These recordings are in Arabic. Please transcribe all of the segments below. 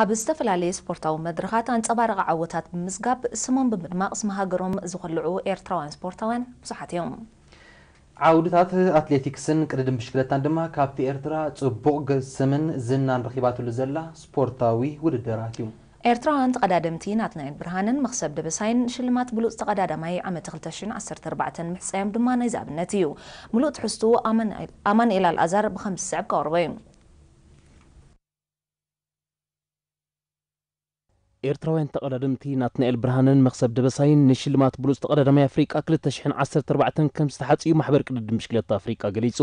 ኣብ ዝተፈላለየ ስፖርታዊ መድረኻት ኣንፀባረቐ ዓወታት ብምስጋብ ስሞም ብምድማቕ ስመ ሃገሮም ዝኸልዑ ኤርትራውያን ስፖርታውያን ብዙሓት እዮም ዓውድታት ኣትሌቲክስን ቅድድም ብሽክለታን ድማ ካብቲ ኤርትራ ፅቡቕ ስምን ዝናን ረኺባትሉ ዘላ ስፖርታዊ ውድድራት እዩ ኤርትራውያን ተቐዳደምቲ ናትናኤል ብርሃንን መክሰብ ደበሳይን ሽልማት ብሉፅ ተቐዳዳማይ ዓመት 2014 ምሕፃዮም ድማ ናይ ዝኣብነት እዩ ሙሉእ ትሕዝትኡ ኣማንኤል ኣልኣዛር ብከምዚ ስዕብ ካቅርበ እዩ ኤርትራውያን ተቐዳድምቲ ናት ናኤል ብርሃንን መኽሰብ ደበሳይን ንሽልማት ብሉፅ ተቐዳዳማይ ኣፍሪቃ 214 ከም ዝተሓፅዩ ማሕበር ቅድድም ምሽክለታ ኣፍሪቃ ገሊጹ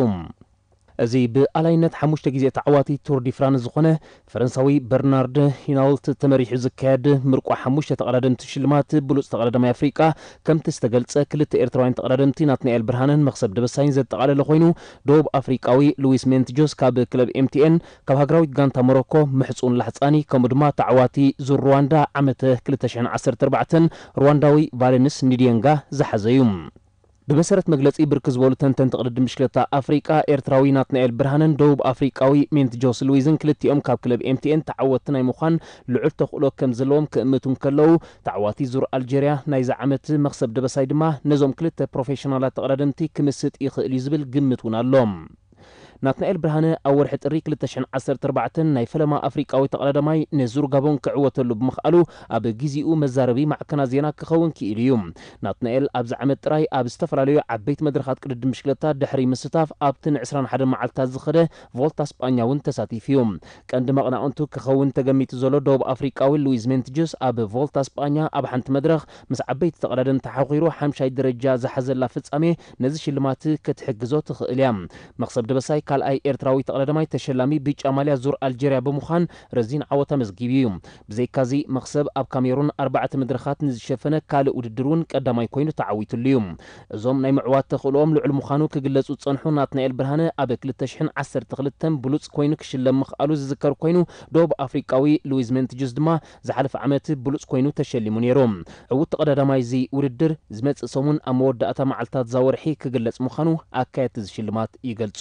እዚ ብኣላይነት ሓሙሽተ ግዜ ተዓዋቲ ቱር ዲ ፍራንስ ዝኾነ ፈረንሳዊ በርናርድ ሂናውልት ተመሪሑ ዝካየድ ምርቋ ሓሙሽተ ተቐዳደምቲ ሽልማት ብሉፅ ተቐዳዳማይ ኣፍሪቃ ከምቲ ዝተገልጸ ክልተ ኤርትራውያን ተቐዳደምቲ ናትናኤል ብርሃንን መክሰብ ደበሳይን ዘጠቓለለ ኮይኑ ደቡብ ኣፍሪቃዊ ሉዊስ ሜንትጆስ ካብ ክለብ ኤምቲኤን ካብ ሃገራዊት ጋንታ ሞሮኮ ምሕፁን ላሕፃኒ ከምኡ ድማ ተዓዋቲ ዙር ሩዋንዳ ዓመተ 214 ሩዋንዳዊ ቫለንስ ኒድየንጋ ዝሓዘ እዩ بمسرت مجلسي بركز ولتن تنتقد مشكلة أفريقيا إيرتراوي ناتنائل برهانن دوب أفريقاوي مينت جوس لويزن كلتي أم كاب كلب إم تي إن تعوت مخان لعب تخلو كم زلوم كأمتون كلو تعواتي زور ألجيريا نايز عمت مخصب دبسايد ما نزوم كلت بروفيشنالات تقدمتي كمسيت إيخ إليزبل قمتون اللوم ናትናኤል ብርሃነ ኣብ ወርሒ ጥሪ 214 ናይ ፈለማ ኣፍሪቃዊ ተቐዳዳማይ ንዙር ጋቦን ክዕወተሉ ብምኽኣሉ ኣብ ግዜኡ መዛረቢ ማዕከና ዜና ክኸውን ክኢሉ እዩ ናትናኤል ኣብዚ ዓመት ጥራይ ኣብ ዝተፈላለዩ ዓበይቲ መድረኻት ቅድድም ምሽክለታ ድሕሪ ምስታፍ ኣብቲ ን21 መዓልትታት ዝኸደ ቮልታ ስጳኛ እውን ተሳቲፍ እዩ ቀንዲ መቕናቕንቱ ክኸውን ተገሚቱ ዘሎ ደቡብ ኣፍሪቃዊ ሉዊዝ ሜንትጅስ ኣብ ቮልታ ስጳኛ ኣብ ሓንቲ መድረኽ ምስ ዓበይቲ ተቐዳደም ተሓኺሩ ሓምሻይ ደረጃ ዝሓዘላ ፍጻሜ ነዚ ሽልማት ክትሕግዞ ትኽእል እያ መኽሰብ ደበሳይ ካልኣይ ኤርትራዊ ተቐዳዳማይ ተሸላሚ ብጫ ማልያ ዙር ኣልጀርያ ብምዃን ረዚን ዓወታ መዝጊቡ እዩ ብዘይካዚ መኽሰብ ኣብ ካሜሩን ኣርባዕተ መድረኻት ንዝሸፈነ ካልእ ውድድር እውን ቀዳማይ ኮይኑ ተዓዊትሉ እዩ እዞም ናይ ምዕዋት ተኽእልኦም ልዑል ምዃኑ ክግለጹ ጸንሑ ናትናኤል ብርሃነ ኣብ 212 ብሉፅ ኮይኑ ክሽለም ምኽኣሉ ዝዝከር ኮይኑ ደቡብ ኣፍሪቃዊ ሉዊዝ መንትጅስ ድማ ዝሓለፈ ዓመት ብሉፅ ኮይኑ ተሸሊሙ ነይሩ ዕውት ተቐዳዳማይ እዚ ውድድር ዝመፅእ ሰሙን ኣብ መወዳእታ መዓልታት ዛወርሒ ክግለጽ ምዃኑ ኣካየድቲ ዝሽልማት ይገልጹ